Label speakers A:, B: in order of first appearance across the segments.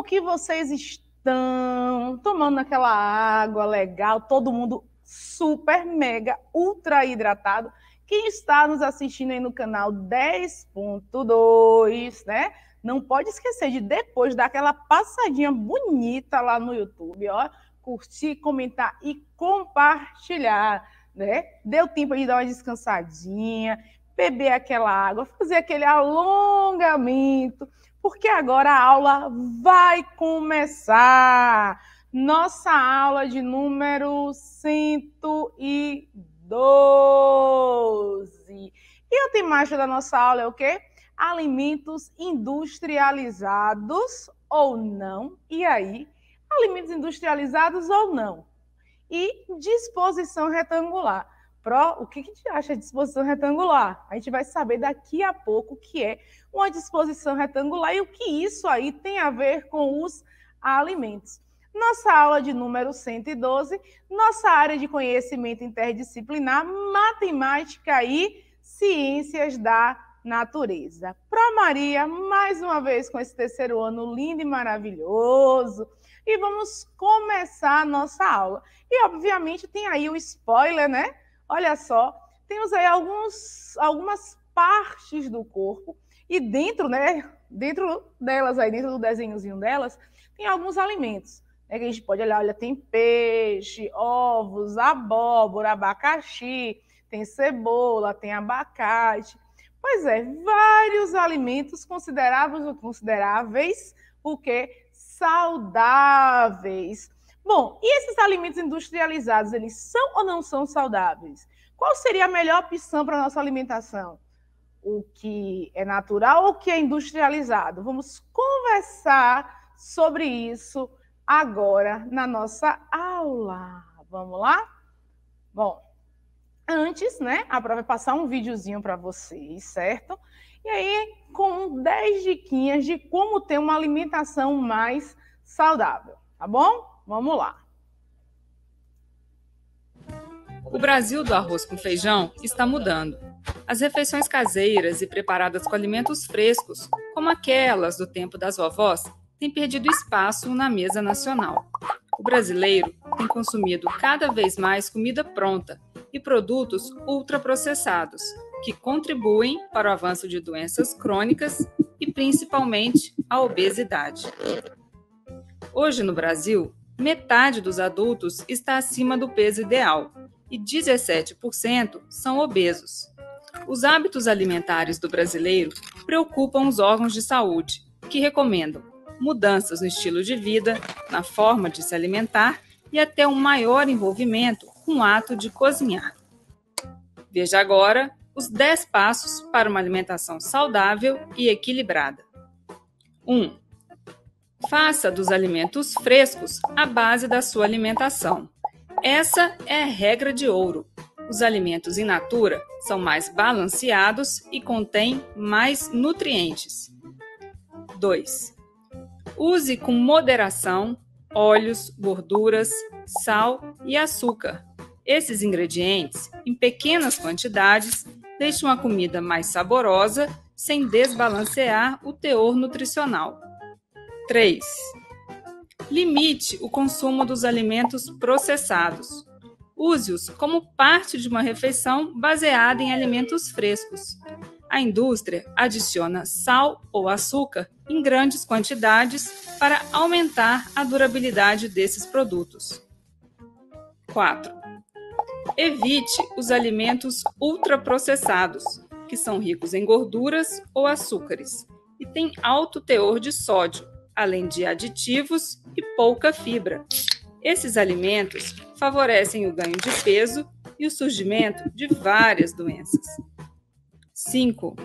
A: Como que vocês estão tomando aquela água legal, todo mundo super, mega, ultra hidratado? Quem está nos assistindo aí no canal 10.2, né? Não pode esquecer de depois dar aquela passadinha bonita lá no YouTube, ó, curtir, comentar e compartilhar, né? Deu tempo de dar uma descansadinha, beber aquela água, fazer aquele alongamento, porque agora a aula vai começar. Nossa aula de número 112. E o temática da nossa aula é o quê? Alimentos industrializados ou não. E aí, alimentos industrializados ou não. E disposição retangular. Pro, o que, a gente acha de disposição retangular? A gente vai saber daqui a pouco o que é uma disposição retangular e o que isso aí tem a ver com os alimentos. Nossa aula de número 112, nossa área de conhecimento interdisciplinar, matemática e ciências da natureza. Pro Maria, mais uma vez com esse terceiro ano lindo e maravilhoso. E vamos começar a nossa aula. E, obviamente, tem aí o spoiler, né? Olha só, temos aí alguns, algumas partes do corpo e dentro, né, dentro delas, aí dentro do desenhozinho delas, tem alguns alimentos. Né, que a gente pode olhar, olha, tem peixe, ovos, abóbora, abacaxi, tem cebola, tem abacate. Pois é, vários alimentos consideráveis ou consideráveis, porque saudáveis. Bom, e esses alimentos industrializados, eles são ou não são saudáveis? Qual seria a melhor opção para a nossa alimentação? O que é natural ou o que é industrializado? Vamos conversar sobre isso agora na nossa aula. Vamos lá? Bom, antes, né, a prova é passar um videozinho para vocês, certo? E aí, com 10 diquinhas de como ter uma alimentação mais saudável, tá bom? Vamos lá.
B: O Brasil do arroz com feijão está mudando. As refeições caseiras e preparadas com alimentos frescos, como aquelas do tempo das vovós, têm perdido espaço na mesa nacional. O brasileiro tem consumido cada vez mais comida pronta e produtos ultraprocessados, que contribuem para o avanço de doenças crônicas e principalmente a obesidade. Hoje no Brasil, metade dos adultos está acima do peso ideal e 17% são obesos. Os hábitos alimentares do brasileiro preocupam os órgãos de saúde, que recomendam mudanças no estilo de vida, na forma de se alimentar e até um maior envolvimento com o ato de cozinhar. Veja agora os 10 passos para uma alimentação saudável e equilibrada. 1. Um, Faça dos alimentos frescos a base da sua alimentação. Essa é regra de ouro. Os alimentos in natura são mais balanceados e contêm mais nutrientes. 2. Use com moderação óleos, gorduras, sal e açúcar. Esses ingredientes, em pequenas quantidades, deixam a comida mais saborosa sem desbalancear o teor nutricional. 3. Limite o consumo dos alimentos processados. Use-os como parte de uma refeição baseada em alimentos frescos. A indústria adiciona sal ou açúcar em grandes quantidades para aumentar a durabilidade desses produtos. 4. Evite os alimentos ultraprocessados, que são ricos em gorduras ou açúcares e têm alto teor de sódio, além de aditivos e pouca fibra. Esses alimentos favorecem o ganho de peso e o surgimento de várias doenças. 5.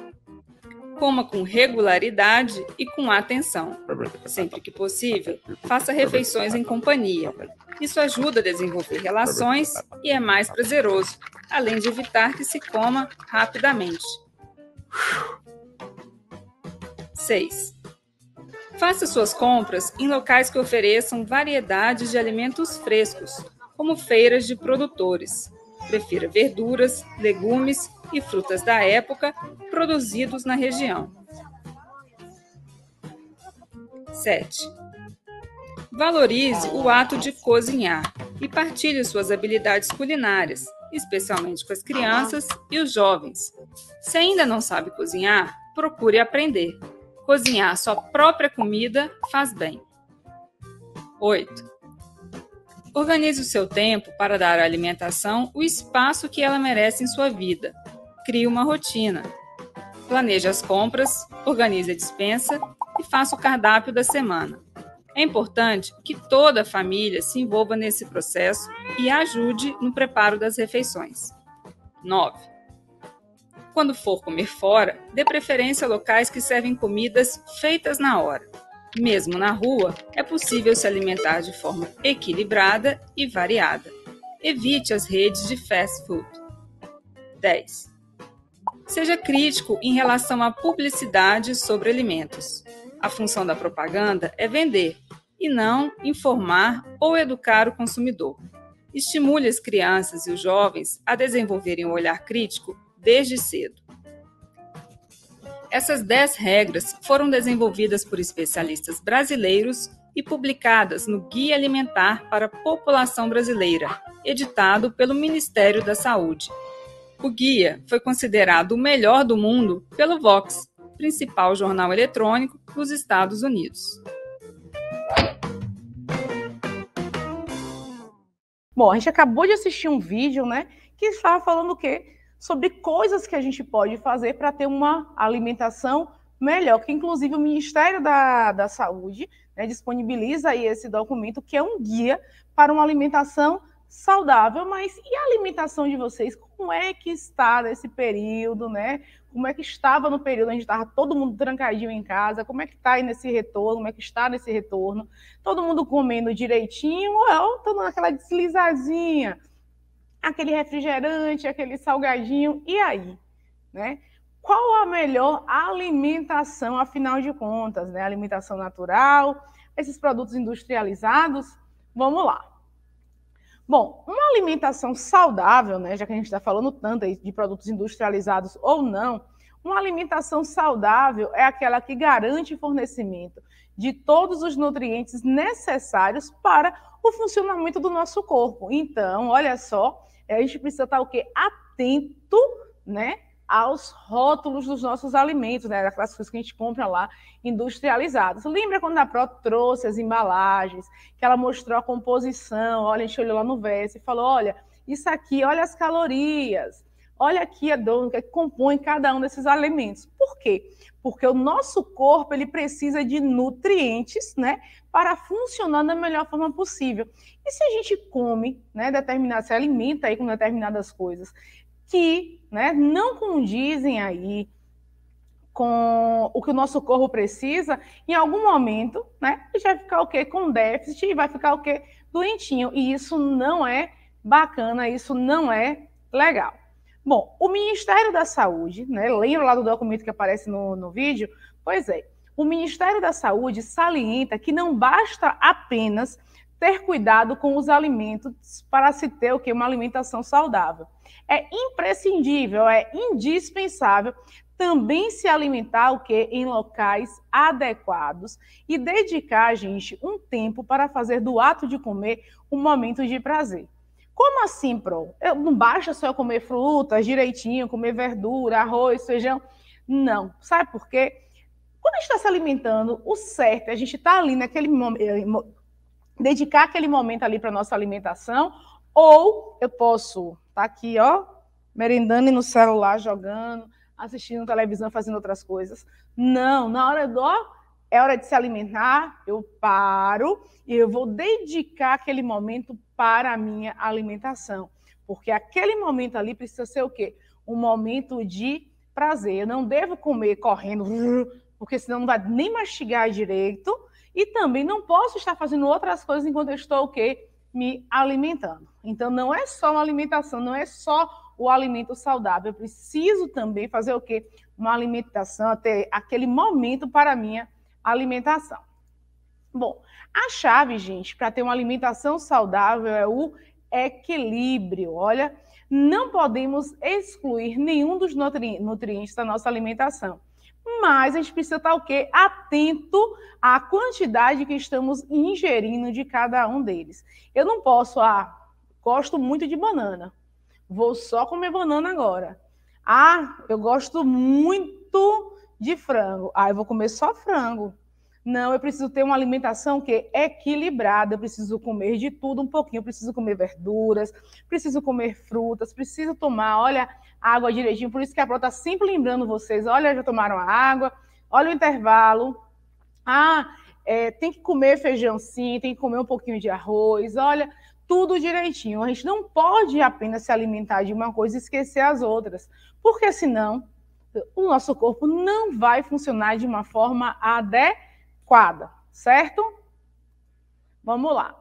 B: Coma com regularidade e com atenção. Sempre que possível, faça refeições em companhia. Isso ajuda a desenvolver relações e é mais prazeroso, além de evitar que se coma rapidamente. 6. Faça suas compras em locais que ofereçam variedades de alimentos frescos, como feiras de produtores. Prefira verduras, legumes e frutas da época produzidos na região. 7. Valorize o ato de cozinhar e partilhe suas habilidades culinárias, especialmente com as crianças e os jovens. Se ainda não sabe cozinhar, procure aprender Cozinhar sua própria comida faz bem. 8. Organize o seu tempo para dar à alimentação o espaço que ela merece em sua vida. Crie uma rotina. Planeje as compras, organize a dispensa e faça o cardápio da semana. É importante que toda a família se envolva nesse processo e ajude no preparo das refeições. 9 quando for comer fora, dê preferência a locais que servem comidas feitas na hora. Mesmo na rua, é possível se alimentar de forma equilibrada e variada. Evite as redes de fast food. 10. Seja crítico em relação à publicidade sobre alimentos. A função da propaganda é vender e não informar ou educar o consumidor. Estimule as crianças e os jovens a desenvolverem um olhar crítico desde cedo. Essas 10 regras foram desenvolvidas por especialistas brasileiros e publicadas no Guia Alimentar para a População Brasileira, editado pelo Ministério da Saúde. O guia foi considerado o melhor do mundo pelo Vox, principal jornal eletrônico dos Estados Unidos.
A: Bom, a gente acabou de assistir um vídeo, né, que estava falando o quê? sobre coisas que a gente pode fazer para ter uma alimentação melhor, que inclusive o Ministério da, da Saúde né, disponibiliza aí esse documento, que é um guia para uma alimentação saudável, mas e a alimentação de vocês? Como é que está nesse período, né? Como é que estava no período onde estava todo mundo trancadinho em casa? Como é que está aí nesse retorno? Como é que está nesse retorno? Todo mundo comendo direitinho ou oh, dando aquela deslizadinha? aquele refrigerante, aquele salgadinho, e aí? Né? Qual a melhor alimentação, afinal de contas? Né? Alimentação natural, esses produtos industrializados? Vamos lá. Bom, uma alimentação saudável, né, já que a gente está falando tanto de produtos industrializados ou não, uma alimentação saudável é aquela que garante fornecimento de todos os nutrientes necessários para o funcionamento do nosso corpo. Então, olha só, é, a gente precisa estar o quê? Atento, né? aos rótulos dos nossos alimentos, né, daquelas coisas que a gente compra lá industrializadas. Lembra quando a Pro trouxe as embalagens, que ela mostrou a composição, olha, a gente olhou lá no verso e falou, olha, isso aqui, olha as calorias, Olha aqui a dona que compõe cada um desses alimentos. Por quê? Porque o nosso corpo ele precisa de nutrientes, né, para funcionar da melhor forma possível. E se a gente come, né, determinado, se alimenta aí com determinadas coisas que, né, não condizem aí com o que o nosso corpo precisa, em algum momento, né, a gente vai ficar o quê? Com déficit e vai ficar o quê? Doentinho. E isso não é bacana, isso não é legal. Bom, o Ministério da Saúde, né, lembra lá do documento que aparece no, no vídeo? Pois é, o Ministério da Saúde salienta que não basta apenas ter cuidado com os alimentos para se ter o que uma alimentação saudável. É imprescindível, é indispensável também se alimentar o que em locais adequados e dedicar, gente, um tempo para fazer do ato de comer um momento de prazer. Como assim, Pro? Eu, não basta só eu comer frutas direitinho, comer verdura, arroz, feijão. Não. Sabe por quê? Quando a gente está se alimentando, o certo é a gente estar tá ali naquele momento, eh, dedicar aquele momento ali para nossa alimentação, ou eu posso estar tá aqui, ó, merendando no celular, jogando, assistindo televisão, fazendo outras coisas. Não, na hora do é hora de se alimentar, eu paro e eu vou dedicar aquele momento para a minha alimentação. Porque aquele momento ali precisa ser o quê? Um momento de prazer. Eu não devo comer correndo, porque senão não vai nem mastigar direito. E também não posso estar fazendo outras coisas enquanto eu estou o quê? Me alimentando. Então não é só uma alimentação, não é só o alimento saudável. Eu preciso também fazer o quê? Uma alimentação, até aquele momento para a minha alimentação. Bom, a chave, gente, para ter uma alimentação saudável é o equilíbrio. Olha, não podemos excluir nenhum dos nutri nutrientes da nossa alimentação. Mas a gente precisa estar tá o quê? Atento à quantidade que estamos ingerindo de cada um deles. Eu não posso, ah, gosto muito de banana. Vou só comer banana agora. Ah, eu gosto muito de frango. Ah, eu vou comer só frango. Não, eu preciso ter uma alimentação que é equilibrada, eu preciso comer de tudo um pouquinho, eu preciso comer verduras, preciso comer frutas, preciso tomar, olha, água direitinho. Por isso que a Pro está sempre lembrando vocês, olha, já tomaram a água, olha o intervalo. Ah, é, tem que comer feijão sim, tem que comer um pouquinho de arroz, olha, tudo direitinho. A gente não pode apenas se alimentar de uma coisa e esquecer as outras, porque senão o nosso corpo não vai funcionar de uma forma adequada quadra, certo? Vamos lá.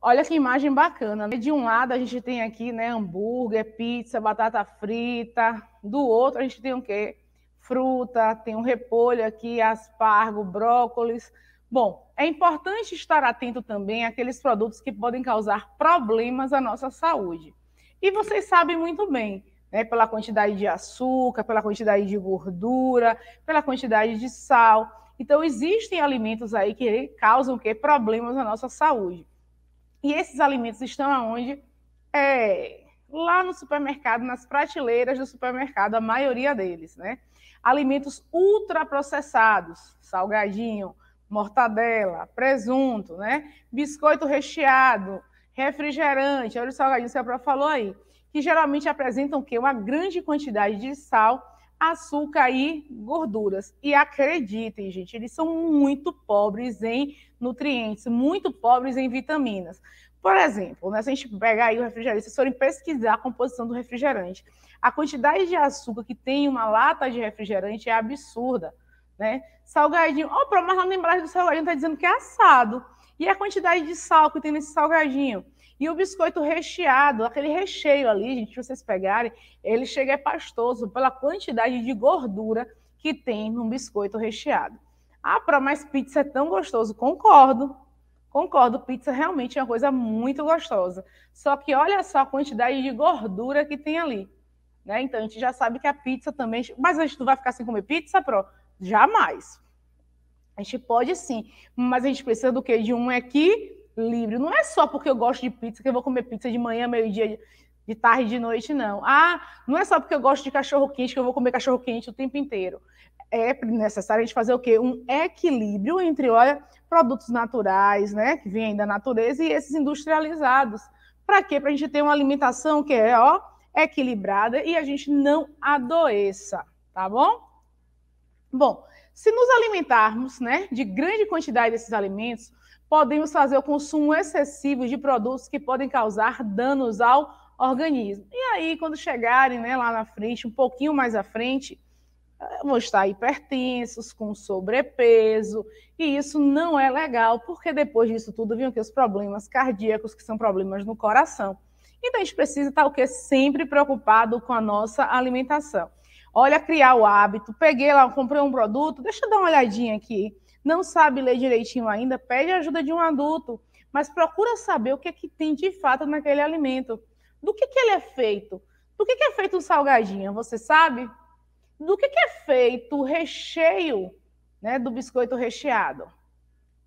A: Olha que imagem bacana. Né? De um lado a gente tem aqui, né, hambúrguer, pizza, batata frita. Do outro a gente tem o quê? Fruta, tem um repolho aqui, aspargo, brócolis. Bom, é importante estar atento também àqueles produtos que podem causar problemas à nossa saúde. E vocês sabem muito bem, né, pela quantidade de açúcar, pela quantidade de gordura, pela quantidade de sal. Então, existem alimentos aí que causam que? problemas na nossa saúde. E esses alimentos estão aonde? É, lá no supermercado, nas prateleiras do supermercado, a maioria deles, né? Alimentos ultraprocessados, salgadinho, mortadela, presunto, né? Biscoito recheado, refrigerante, olha o salgadinho que a Pro falou aí, que geralmente apresentam o quê? Uma grande quantidade de sal açúcar e gorduras. E acreditem, gente, eles são muito pobres em nutrientes, muito pobres em vitaminas. Por exemplo, né, se a gente pegar aí o refrigerante, se forem pesquisar a composição do refrigerante, a quantidade de açúcar que tem uma lata de refrigerante é absurda, né? Salgadinho, opa, mas na embalagem do salgadinho está dizendo que é assado. E a quantidade de sal que tem nesse salgadinho? E o biscoito recheado, aquele recheio ali, gente, se vocês pegarem, ele chega é pastoso pela quantidade de gordura que tem num biscoito recheado. Ah, para mais pizza é tão gostoso. Concordo. Concordo, pizza realmente é uma coisa muito gostosa. Só que olha só a quantidade de gordura que tem ali. Né? Então a gente já sabe que a pizza também. Mas a gente não vai ficar sem comer pizza, Pro? Jamais. A gente pode sim, mas a gente precisa do quê? De um equilíbrio livre. Não é só porque eu gosto de pizza que eu vou comer pizza de manhã, meio-dia, de tarde, de noite, não. Ah, não é só porque eu gosto de cachorro quente que eu vou comer cachorro quente o tempo inteiro. É necessário a gente fazer o quê? Um equilíbrio entre, olha, produtos naturais, né, que vêm da natureza e esses industrializados. Para quê? Para a gente ter uma alimentação que é, ó, equilibrada e a gente não adoeça, tá bom? Bom, se nos alimentarmos, né, de grande quantidade desses alimentos, podemos fazer o consumo excessivo de produtos que podem causar danos ao organismo. E aí, quando chegarem né, lá na frente, um pouquinho mais à frente, eh, vão estar hipertensos, com sobrepeso, e isso não é legal, porque depois disso tudo vinham que os problemas cardíacos, que são problemas no coração. Então a gente precisa estar o quê? Sempre preocupado com a nossa alimentação. Olha, criar o hábito. Peguei lá, comprei um produto, deixa eu dar uma olhadinha aqui não sabe ler direitinho ainda, pede a ajuda de um adulto, mas procura saber o que é que tem de fato naquele alimento. Do que, que ele é feito? Do que, que é feito o salgadinho? Você sabe? Do que, que é feito o recheio né, do biscoito recheado?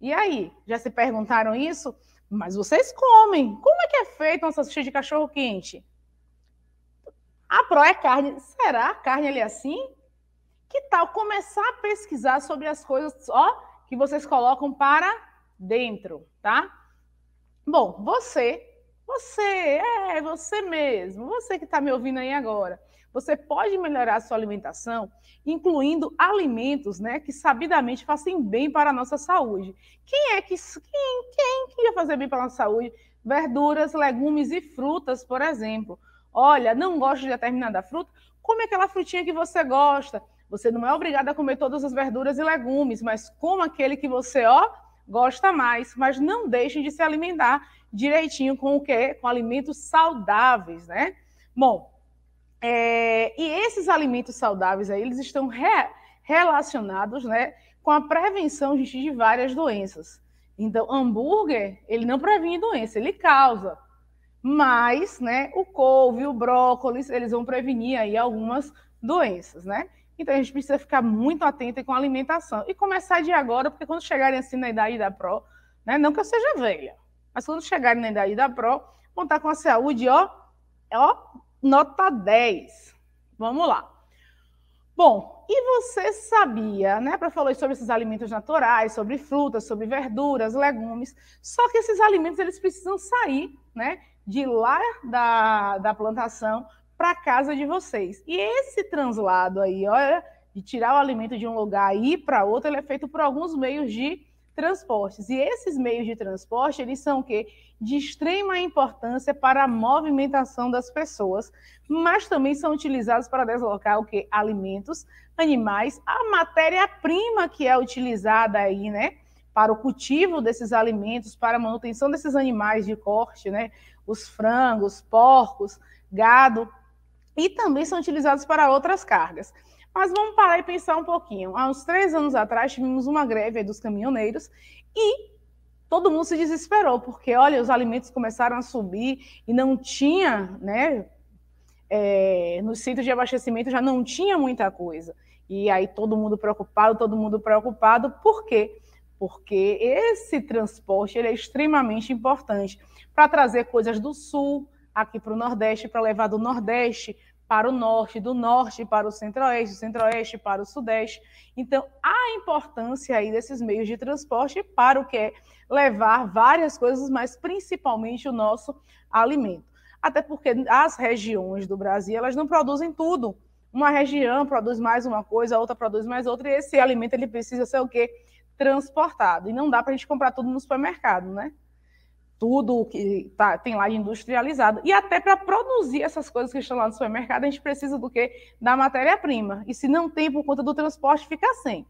A: E aí, já se perguntaram isso? Mas vocês comem. Como é que é feito uma salsicha de cachorro quente? A pró é carne. Será? A carne ali é assim? Que tal começar a pesquisar sobre as coisas ó, que vocês colocam para dentro, tá? Bom, você, você, é você mesmo, você que está me ouvindo aí agora, você pode melhorar a sua alimentação, incluindo alimentos né, que sabidamente fazem bem para a nossa saúde. Quem é que quem, quem, fazer bem para a nossa saúde? Verduras, legumes e frutas, por exemplo. Olha, não gosto de determinada fruta, come aquela frutinha que você gosta. Você não é obrigado a comer todas as verduras e legumes, mas coma aquele que você ó gosta mais, mas não deixem de se alimentar direitinho com o que? Com alimentos saudáveis, né? Bom, é, e esses alimentos saudáveis aí, eles estão re, relacionados, né, com a prevenção gente, de várias doenças. Então, hambúrguer, ele não previne doença, ele causa. Mas, né, o couve, o brócolis, eles vão prevenir aí algumas doenças, né? Então a gente precisa ficar muito atento com a alimentação e começar de agora, porque quando chegarem assim na idade da pró, né, não que eu seja velha, mas quando chegarem na idade da pró, vão estar com a saúde, ó, ó, nota 10. Vamos lá. Bom, e você sabia, né? Para falar sobre esses alimentos naturais, sobre frutas, sobre verduras, legumes. Só que esses alimentos eles precisam sair, né? De lá da, da plantação para casa de vocês. E esse translado aí, olha, de tirar o alimento de um lugar e ir para outro, ele é feito por alguns meios de transportes. E esses meios de transporte, eles são o quê? De extrema importância para a movimentação das pessoas, mas também são utilizados para deslocar o quê? Alimentos, animais, a matéria-prima que é utilizada aí, né? Para o cultivo desses alimentos, para a manutenção desses animais de corte, né? Os frangos, porcos, gado e também são utilizados para outras cargas. Mas vamos parar e pensar um pouquinho. Há uns três anos atrás tivemos uma greve dos caminhoneiros e todo mundo se desesperou, porque olha, os alimentos começaram a subir e não tinha, né? É, nos sítios de abastecimento já não tinha muita coisa. E aí todo mundo preocupado, todo mundo preocupado, por quê? Porque esse transporte ele é extremamente importante para trazer coisas do sul aqui para o Nordeste, para levar do Nordeste para o norte, do norte para o centro-oeste, do centro-oeste para o sudeste. Então, a importância aí desses meios de transporte para o que é levar várias coisas, mas principalmente o nosso alimento. Até porque as regiões do Brasil, elas não produzem tudo. Uma região produz mais uma coisa, a outra produz mais outra, e esse alimento ele precisa ser o quê? Transportado. E não dá para a gente comprar tudo no supermercado, né? tudo que tá, tem lá industrializado. E até para produzir essas coisas que estão lá no supermercado, a gente precisa do quê? Da matéria-prima. E se não tem por conta do transporte, fica sem.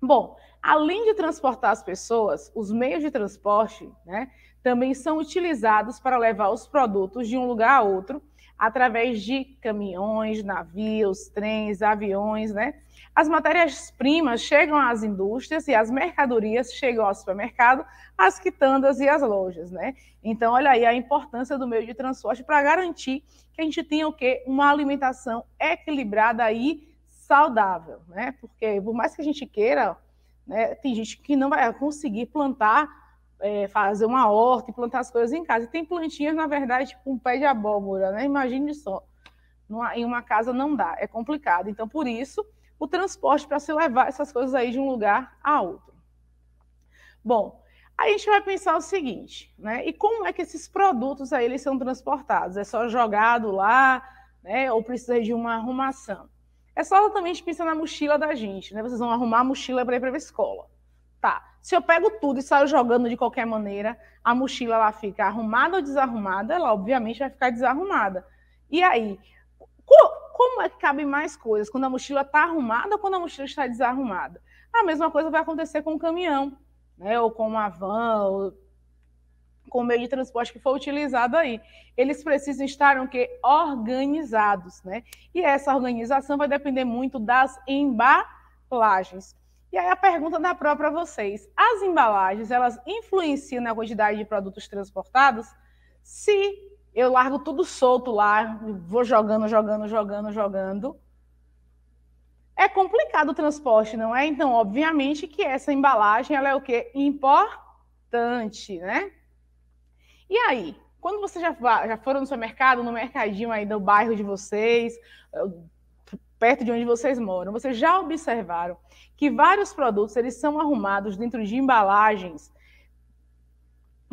A: Bom, além de transportar as pessoas, os meios de transporte né, também são utilizados para levar os produtos de um lugar a outro através de caminhões, navios, trens, aviões, né? As matérias-primas chegam às indústrias e as mercadorias chegam ao supermercado, às quitandas e às lojas, né? Então, olha aí a importância do meio de transporte para garantir que a gente tenha o quê? Uma alimentação equilibrada e saudável, né? Porque por mais que a gente queira, né, tem gente que não vai conseguir plantar, é, fazer uma horta e plantar as coisas em casa. E tem plantinhas, na verdade, com um pé de abóbora, né? Imagine só. Numa, em uma casa não dá, é complicado. Então, por isso o transporte para se levar essas coisas aí de um lugar a outro. Bom, a gente vai pensar o seguinte, né? E como é que esses produtos aí eles são transportados? É só jogado lá, né? Ou precisa de uma arrumação? É só também pensar na mochila da gente, né? Vocês vão arrumar a mochila para ir para a escola. Tá. Se eu pego tudo e saio jogando de qualquer maneira, a mochila lá fica arrumada ou desarrumada, ela obviamente vai ficar desarrumada. E aí, como é que cabem mais coisas? Quando a mochila está arrumada ou quando a mochila está desarrumada? A mesma coisa vai acontecer com o caminhão, né? ou com uma van, ou com o meio de transporte que for utilizado aí. Eles precisam estar o quê? organizados, né? E essa organização vai depender muito das embalagens. E aí a pergunta da própria vocês: as embalagens elas influenciam na quantidade de produtos transportados? Se eu largo tudo solto lá, vou jogando, jogando, jogando, jogando. É complicado o transporte, não é? Então, obviamente que essa embalagem ela é o quê? Importante, né? E aí, quando vocês já, já foram no seu mercado, no mercadinho aí do bairro de vocês, eh, perto de onde vocês moram, vocês já observaram que vários produtos eles são arrumados dentro de embalagens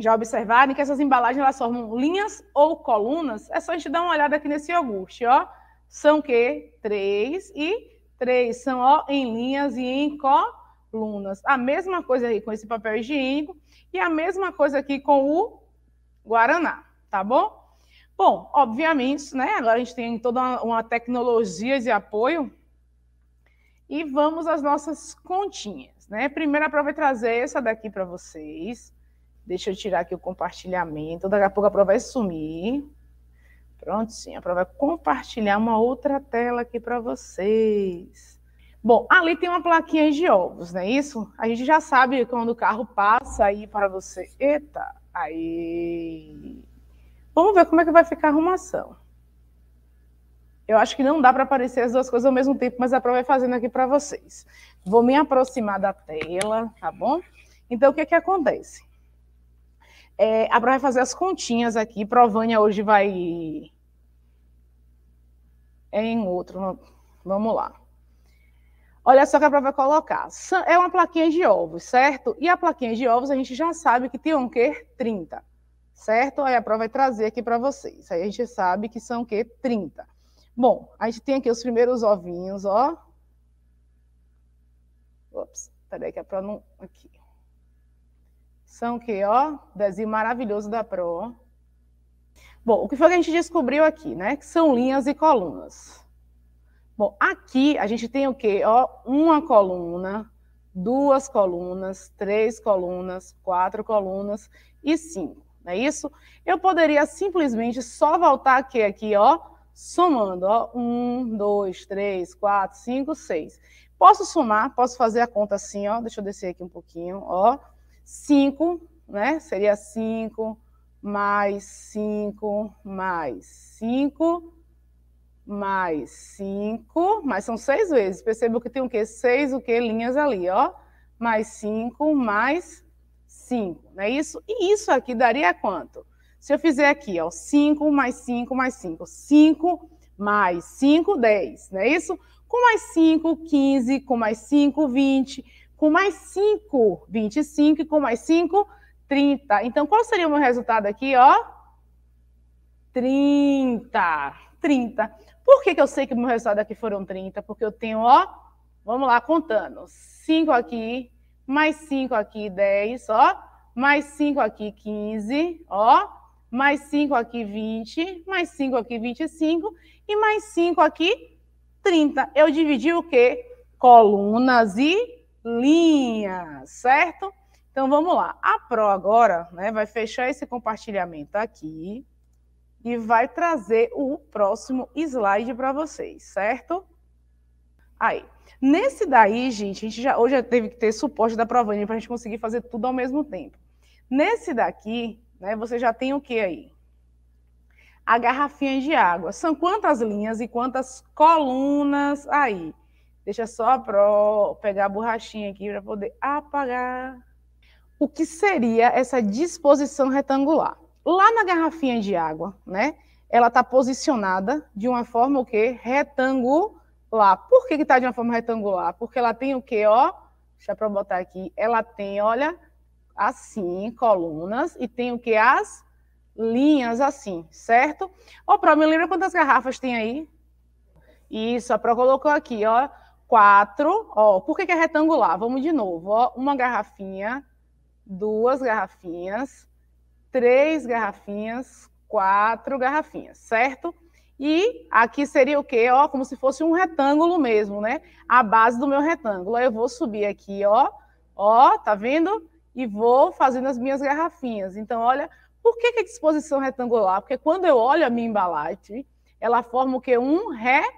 A: já observaram que essas embalagens elas formam linhas ou colunas. É só a gente dar uma olhada aqui nesse iogurte, ó. São que três e três são ó em linhas e em colunas. A mesma coisa aí com esse papel higiênico e a mesma coisa aqui com o guaraná, tá bom? Bom, obviamente, né? Agora a gente tem toda uma tecnologia de apoio e vamos às nossas continhas, né? Primeiro, a prova é trazer essa daqui para vocês. Deixa eu tirar aqui o compartilhamento. Daqui a pouco a prova vai sumir. Pronto, sim, a prova vai compartilhar uma outra tela aqui para vocês. Bom, ali tem uma plaquinha de ovos, não é isso? A gente já sabe quando o carro passa aí para você. Eita, aí. Vamos ver como é que vai ficar a arrumação. Eu acho que não dá para aparecer as duas coisas ao mesmo tempo, mas a prova vai fazendo aqui para vocês. Vou me aproximar da tela, tá bom? Então, o que, é que acontece? É, a Bra vai fazer as continhas aqui. Provânia hoje vai é em outro. Vamos lá. Olha só que a Bra vai colocar. É uma plaquinha de ovos, certo? E a plaquinha de ovos a gente já sabe que tem um quê? 30, certo? Aí a Bra vai trazer aqui para vocês. Aí a gente sabe que são o quê? 30. Bom, a gente tem aqui os primeiros ovinhos, ó. Ops, peraí que a para não... Aqui. São o que, ó, desenho maravilhoso da Pro. Bom, o que foi que a gente descobriu aqui, né? Que são linhas e colunas. Bom, aqui a gente tem o quê? Ó, uma coluna, duas colunas, três colunas, quatro colunas e cinco, não é isso? Eu poderia simplesmente só voltar aqui, aqui, ó, somando, ó, um, dois, três, quatro, cinco, seis. Posso somar, posso fazer a conta assim, ó, deixa eu descer aqui um pouquinho, ó, 5, né? Seria 5 mais 5 mais 5 mais 5, mas são 6 vezes. Percebam que tem o quê? 6 o quê? Linhas ali, ó. Mais 5 mais 5, não é isso? E isso aqui daria quanto? Se eu fizer aqui, ó, 5 mais 5 mais 5, 5 mais 5, 10, não é isso? Com mais 5, 15, com mais 5, 20, com mais 5, 25, e com mais 5, 30. Então, qual seria o meu resultado aqui, ó? 30, 30. Por que, que eu sei que o meu resultado aqui foram 30? Porque eu tenho, ó, vamos lá, contando. 5 aqui, mais 5 aqui, 10, ó. Mais 5 aqui, 15, ó. Mais 5 aqui, 20. Mais 5 aqui, 25. E mais 5 aqui, 30. Eu dividi o quê? Colunas e linha, certo? Então vamos lá. A Pro agora né, vai fechar esse compartilhamento aqui e vai trazer o próximo slide para vocês, certo? Aí. Nesse daí, gente, a gente já, hoje já teve que ter suporte da Provani para a gente conseguir fazer tudo ao mesmo tempo. Nesse daqui, né, você já tem o que aí? A garrafinha de água. São quantas linhas e quantas colunas aí? Deixa só a pró pegar a borrachinha aqui para poder apagar. O que seria essa disposição retangular? Lá na garrafinha de água, né? Ela está posicionada de uma forma o quê? Retangular. Por que está de uma forma retangular? Porque ela tem o quê? Ó, deixa para botar aqui. Ela tem, olha, assim, colunas e tem o que as linhas assim, certo? Ó, Pro, me lembra quantas garrafas tem aí? Isso, a Pro colocou aqui, ó, quatro, ó, por que, que é retangular? Vamos de novo, ó, uma garrafinha, duas garrafinhas, três garrafinhas, quatro garrafinhas, certo? E aqui seria o quê? Ó, como se fosse um retângulo mesmo, né? A base do meu retângulo. Aí eu vou subir aqui, ó, ó, tá vendo? E vou fazendo as minhas garrafinhas. Então, olha, por que, que é disposição retangular? Porque quando eu olho a minha embalagem, ela forma o quê? Um retângulo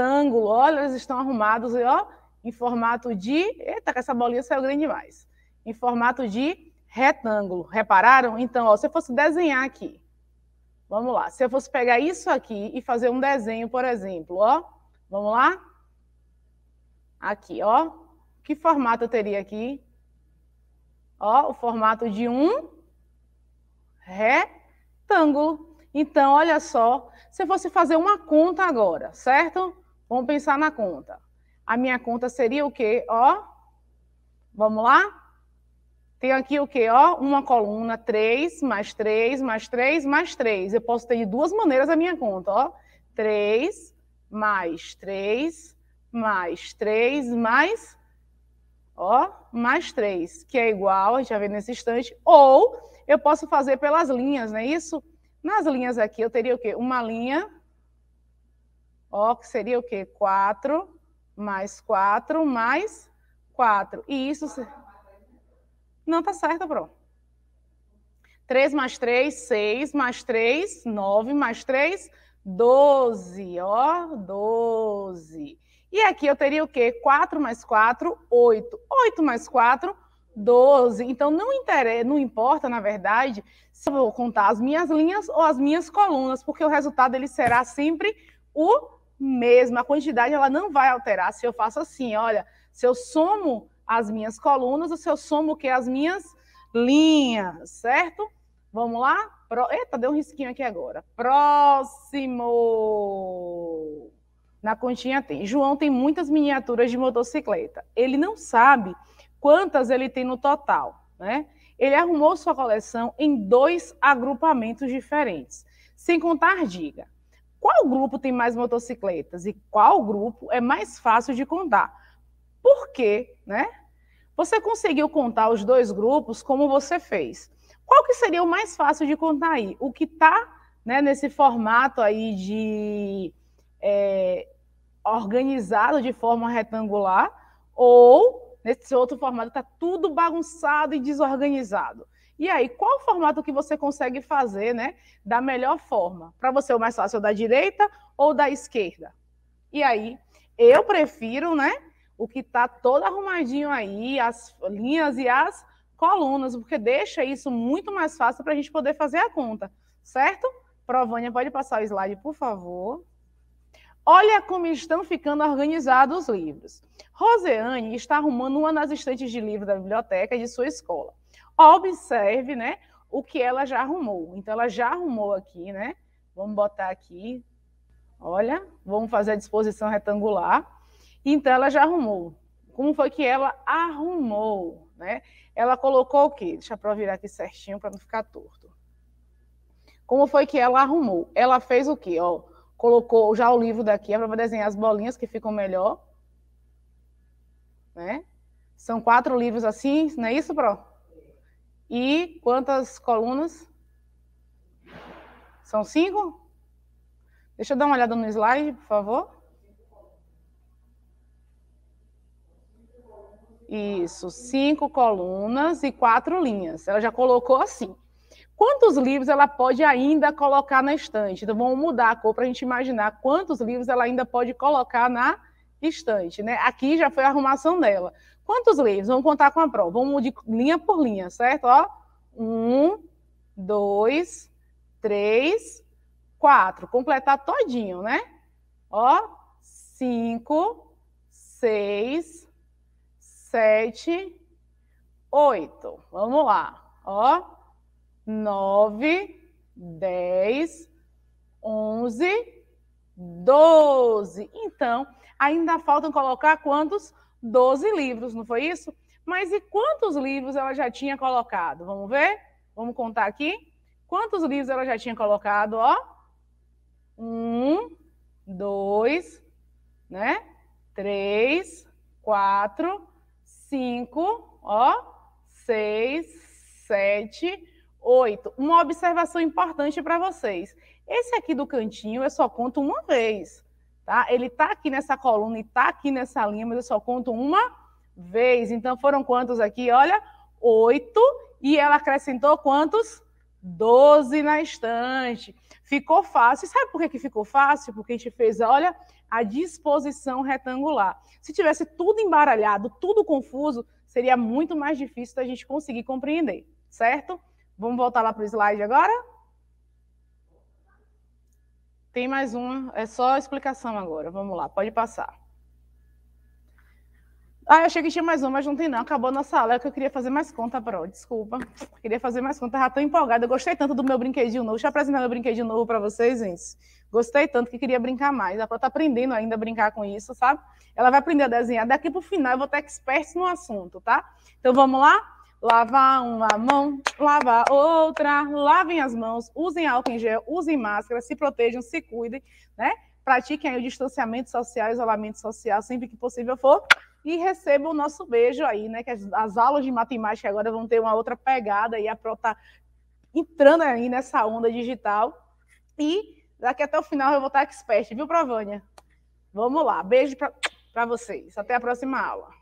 A: retângulo, olha, eles estão arrumados ó, em formato de. Eita, que essa bolinha saiu grande demais. Em formato de retângulo. Repararam? Então, ó, se eu fosse desenhar aqui, vamos lá. Se eu fosse pegar isso aqui e fazer um desenho, por exemplo, ó, vamos lá? Aqui, ó. Que formato eu teria aqui? Ó, o formato de um retângulo. Então, olha só, se eu fosse fazer uma conta agora, certo? Vamos pensar na conta. A minha conta seria o quê? Ó, vamos lá? Tem aqui o quê? Ó, uma coluna, 3, mais 3, mais 3, mais 3. Eu posso ter de duas maneiras a minha conta, ó. 3, mais 3, mais 3, mais... Ó, mais 3, que é igual, a gente já vê nesse instante. Ou eu posso fazer pelas linhas, não é isso? Nas linhas aqui, eu teria o quê? Uma linha Ó, que seria o quê? 4 mais 4 mais 4. E isso. Não, tá certo, Pro. 3 mais 3, 6, mais 3, 9, mais 3, 12, ó, 12. E aqui eu teria o quê? 4 mais 4, 8. 8 mais 4, 12. Então, não, interessa, não importa, na verdade, se eu vou contar as minhas linhas ou as minhas colunas, porque o resultado ele será sempre o mesmo, a quantidade ela não vai alterar se eu faço assim, olha, se eu somo as minhas colunas ou se eu somo o que? As minhas linhas, certo? Vamos lá? Pro... Eita, deu um risquinho aqui agora. Próximo! Na continha tem. João tem muitas miniaturas de motocicleta. Ele não sabe quantas ele tem no total, né? Ele arrumou sua coleção em dois agrupamentos diferentes. Sem contar, diga, qual grupo tem mais motocicletas e qual grupo é mais fácil de contar. Por quê, né? Você conseguiu contar os dois grupos como você fez. Qual que seria o mais fácil de contar aí? O que está né, nesse formato aí de é, organizado de forma retangular ou nesse outro formato está tudo bagunçado e desorganizado? E aí, qual o formato que você consegue fazer, né, da melhor forma? Para você, o mais fácil é da direita ou da esquerda? E aí, eu prefiro, né, o que está todo arrumadinho aí, as linhas e as colunas, porque deixa isso muito mais fácil para a gente poder fazer a conta, certo? Provânia, pode passar o slide, por favor. Olha como estão ficando organizados os livros. Roseane está arrumando uma das estantes de livro da biblioteca de sua escola observe, né, o que ela já arrumou. Então, ela já arrumou aqui, né? Vamos botar aqui, olha, vamos fazer a disposição retangular. Então, ela já arrumou. Como foi que ela arrumou, né? Ela colocou o quê? Deixa eu virar aqui certinho para não ficar torto. Como foi que ela arrumou? Ela fez o quê? Ó, colocou já o livro daqui, é para desenhar as bolinhas que ficam melhor. Né? São quatro livros assim, não é isso, Pro? E quantas colunas? São cinco? Deixa eu dar uma olhada no slide, por favor. Isso, cinco colunas e quatro linhas. Ela já colocou assim. Quantos livros ela pode ainda colocar na estante? Então, vamos mudar a cor para a gente imaginar quantos livros ela ainda pode colocar na estante. Né? Aqui já foi a arrumação dela. Quantos leis? Vamos contar com a prova. Vamos de linha por linha, certo? Ó, um, dois, três, quatro. Completar todinho, né? Ó, cinco, seis, sete, oito. Vamos lá. Ó, nove, dez, onze, doze. Então, ainda faltam colocar quantos? 12 livros, não foi isso? Mas e quantos livros ela já tinha colocado? Vamos ver? Vamos contar aqui? Quantos livros ela já tinha colocado? Ó, um, dois, né? Três, quatro, cinco, ó, seis, sete, oito. Uma observação importante para vocês. Esse aqui do cantinho eu só conto uma vez. Tá? Ele está aqui nessa coluna e está aqui nessa linha, mas eu só conto uma vez. Então foram quantos aqui? Olha, oito. E ela acrescentou quantos? Doze na estante. Ficou fácil. Sabe por que, que ficou fácil? Porque a gente fez, olha, a disposição retangular. Se tivesse tudo embaralhado, tudo confuso, seria muito mais difícil da gente conseguir compreender, certo? Vamos voltar lá para o slide agora? Tem mais uma, é só explicação agora. Vamos lá, pode passar. Ah, eu achei que tinha mais uma, mas não tem não. Acabou nossa aula, é que eu queria fazer mais conta, Pro. Desculpa. Queria fazer mais conta, já tô empolgada. Eu gostei tanto do meu brinquedinho novo. Deixa eu apresentar meu brinquedinho novo para vocês, gente. Gostei tanto que queria brincar mais. A Pro tá aprendendo ainda a brincar com isso, sabe? Ela vai aprender a desenhar. Daqui pro final eu vou estar expert no assunto, tá? Então vamos lá? Lavar uma mão, lavar outra, lavem as mãos, usem álcool em gel, usem máscara, se protejam, se cuidem, né? Pratiquem o distanciamento social, isolamento social, sempre que possível for. E recebam o nosso beijo aí, né? Que as, as aulas de matemática agora vão ter uma outra pegada e a Pro tá entrando aí nessa onda digital. E daqui até o final eu vou estar expert, viu, Provânia? Vamos lá, beijo para vocês. Até a próxima aula.